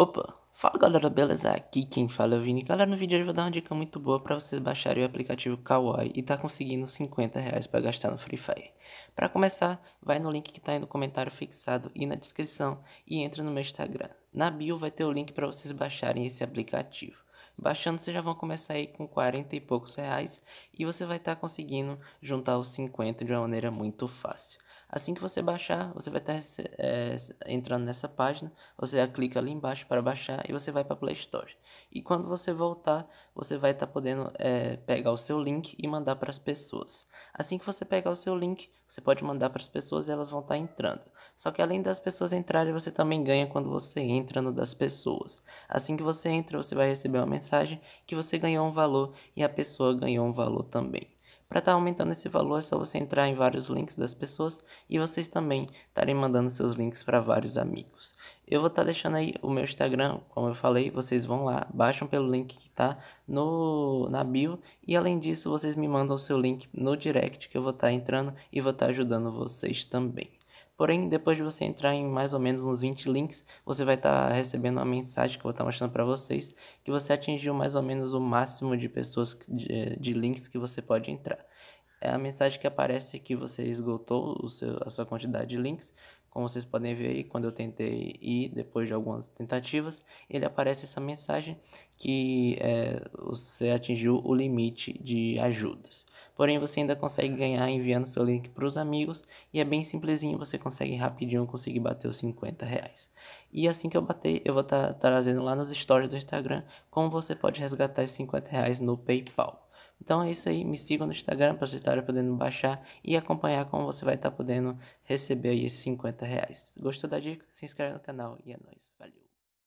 Opa, fala galera, beleza? Aqui quem fala é o Vini. Galera, no vídeo hoje eu vou dar uma dica muito boa para vocês baixarem o aplicativo Kawaii e tá conseguindo 50 reais para gastar no Free Fire. Para começar, vai no link que tá aí no comentário fixado e na descrição e entra no meu Instagram. Na bio vai ter o link para vocês baixarem esse aplicativo. Baixando, vocês já vão começar aí com 40 e poucos reais e você vai estar tá conseguindo juntar os 50 de uma maneira muito fácil. Assim que você baixar, você vai estar é, entrando nessa página, você clica ali embaixo para baixar e você vai para a Play Store. E quando você voltar, você vai estar podendo é, pegar o seu link e mandar para as pessoas. Assim que você pegar o seu link, você pode mandar para as pessoas e elas vão estar entrando. Só que além das pessoas entrarem, você também ganha quando você entra no das pessoas. Assim que você entra, você vai receber uma mensagem que você ganhou um valor e a pessoa ganhou um valor também. Para estar tá aumentando esse valor é só você entrar em vários links das pessoas e vocês também estarem mandando seus links para vários amigos. Eu vou estar tá deixando aí o meu Instagram, como eu falei, vocês vão lá, baixam pelo link que está no na bio e além disso vocês me mandam o seu link no direct que eu vou estar tá entrando e vou estar tá ajudando vocês também. Porém, depois de você entrar em mais ou menos uns 20 links, você vai estar tá recebendo uma mensagem que eu vou estar tá mostrando para vocês, que você atingiu mais ou menos o máximo de pessoas, de, eh, de links que você pode entrar. É a mensagem que aparece é que você esgotou o seu, a sua quantidade de links como vocês podem ver aí, quando eu tentei ir, depois de algumas tentativas, ele aparece essa mensagem que é, você atingiu o limite de ajudas. Porém, você ainda consegue ganhar enviando seu link para os amigos e é bem simplesinho, você consegue rapidinho conseguir bater os 50 reais. E assim que eu bater, eu vou estar tá, trazendo lá nos stories do Instagram como você pode resgatar esses 50 reais no PayPal. Então é isso aí, me siga no Instagram para você estar podendo baixar e acompanhar como você vai estar podendo receber aí esses 50 reais. Gostou da dica? Se inscreve no canal e é nóis. Valeu!